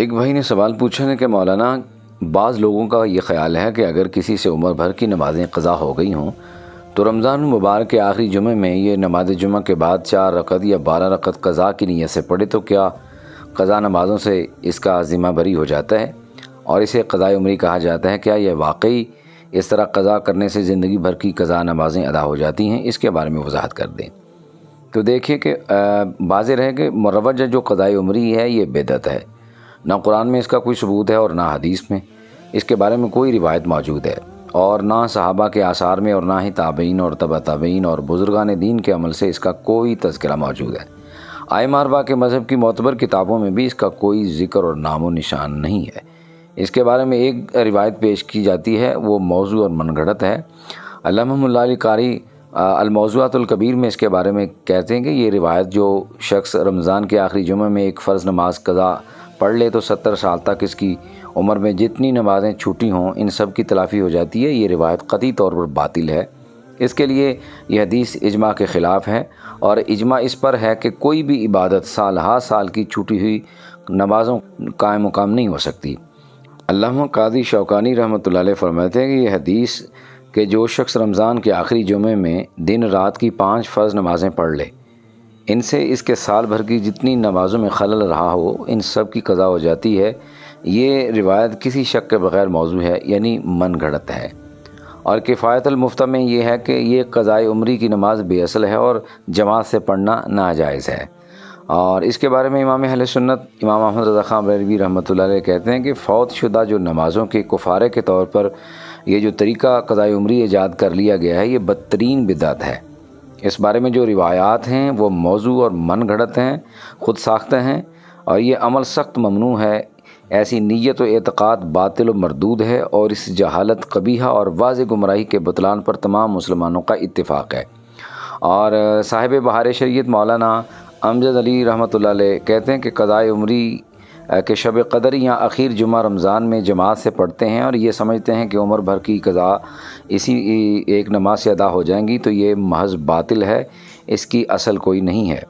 एक भाई ने सवाल पूछा है कि मौलाना बाज़ लोगों का ये ख्याल है कि अगर किसी से उम्र भर की नमाज़ें कज़ा हो गई हों तो रमज़ान मुबारक के आखिरी जुमे में ये नमाज जुमे के बाद चार रकत या बारह रकत कज़ा की नीयत से पढ़े तो क्या कज़ा नमाज़ों से इसका ज़िम्मा भरी हो जाता है और इसे कज़ा उम्री कहा जाता है क्या यह वाकई इस तरह कज़ा करने से ज़िंदगी भर की कज़ा नमाज़ें अदा हो जाती हैं इसके बारे में वजाहत कर दें तो देखिए कि वाजिर है कि मरवज जो कज़ाई उम्री है ये बेदत है ना कुरान में इसका कोई सबूत है और ना हदीस में इसके बारे में कोई रिवायत मौजूद है और ना सहाबा के आसार में और ना ही ताबीन और तबा ताबीन और बुजुर्गान दीन के अमल से इसका कोई तस्करा मौजूद है आय मारबा के मज़हब की मोतबर किताबों में भी इसका कोई जिक्र और नामो निशान नहीं है इसके बारे में एक रिवायत पेश की जाती है वो मौजू और मनगढ़त है अलामकारी अलमौज़ातुल्कबीर में इसके बारे में कहते हैं कि ये रिवायत जो शख्स रमज़ान के आखिरी जुमे में एक फ़र्ज़ नमाज कज़ा पढ़ ले तो सत्तर साल तक इसकी उम्र में जितनी नमाजें छूटी हों इन सब की तलाफ़ी हो जाती है ये रिवायत कती तौर पर बातिल है इसके लिए यह हदीस इजमा के ख़िलाफ़ है और इजमा इस पर है कि कोई भी इबादत साल हा साल की छूटी हुई नमाज़ों कायम मुकाम नहीं हो सकती अल्लाह कादी शौकानी रहमत ला फरमाते हैं कि यह हदीस के जो शख्स रमज़ान के आखिरी जुमे में दिन रात की पाँच फ़र्ज़ नमाज़ें पढ़ ले इनसे इसके साल भर की जितनी नमाज़ों में खलल रहा हो इन सब की कज़ा हो जाती है ये रिवायत किसी शक के बग़ैर मौजू है यानी मन घड़त है और किफ़ायतलमुफ्ता में यह है कि ये कज़ाई उमरी की नमाज बेअसल है और जमात से पढ़ना नाजायज़ है और इसके बारे में इमाम अहल सुन्नत इमाम अहमद रज़ा खान बरवी रहमत कहते हैं कि फ़ौत शुदा जो नमाज़ों के कुफारे के तौर पर यह जो तरीका कज़ाई उम्री ईजाद कर लिया गया है ये बदतरीन बिदात है इस बारे में जो रिवायात हैं वो मौजू और मन घड़त हैं खुद साख्ते हैं और ये अमल सख्त ममनू है ऐसी नीयत व एतक़ाद बातिल मरदूद है और इस जहालत कबीहा और वाज गुमराही के बतलान पर तमाम मुसलमानों का इतफ़ाक़ है और साहिब बहार शरीत मौलाना अमजद अली रहमत कहते हैं कि कदाए उमरी कि शब कदर या आखिर जुमा रमज़ान में जमात से पढ़ते हैं और ये समझते हैं कि उम्र भर की कज़ा इसी एक नमाज से अदा हो जाएंगी तो ये महज बातिल है इसकी असल कोई नहीं है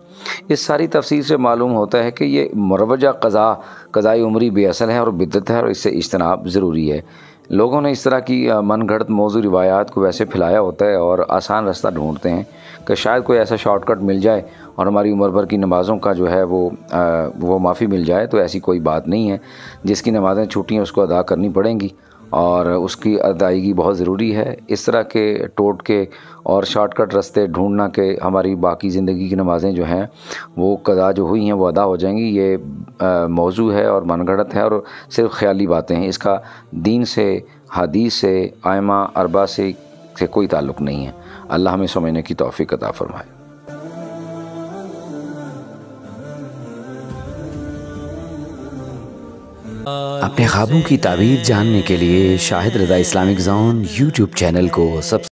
इस सारी तफसीर से मालूम होता है कि ये मरवजा कज़ा कज़ाई उम्री बेअसल है और बिदत है और इससे इजतनाब ज़रूरी है लोगों ने इस तरह की मन घड़त मौजू रिवायात को वैसे फैलाया होता है और आसान रास्ता ढूंढते हैं कि शायद कोई ऐसा शॉर्टकट मिल जाए और हमारी उम्र भर की नमाज़ों का जो है वो आ, वो माफ़ी मिल जाए तो ऐसी कोई बात नहीं है जिसकी नमाज़ें छूटी हैं उसको अदा करनी पड़ेंगी और उसकी अदायगी बहुत ज़रूरी है इस तरह के टोट के और शॉर्टकट रास्ते ढूंढना के हमारी बाकी ज़िंदगी की नमाज़ें जो हैं वो कदा जो हुई हैं वो अदा हो जाएंगी ये मौजू है और गढ़त है और सिर्फ ख्याली बातें हैं इसका दीन से हदीस से आयमा अरबा से, से कोई ताल्लुक़ नहीं है अल्लाह हमें समझने की तोफ़ी अदा फरमाए अपने ख्वाबों की ताबीर जानने के लिए Shahid Raza Islamic zone YouTube channel को सब्सक्राइब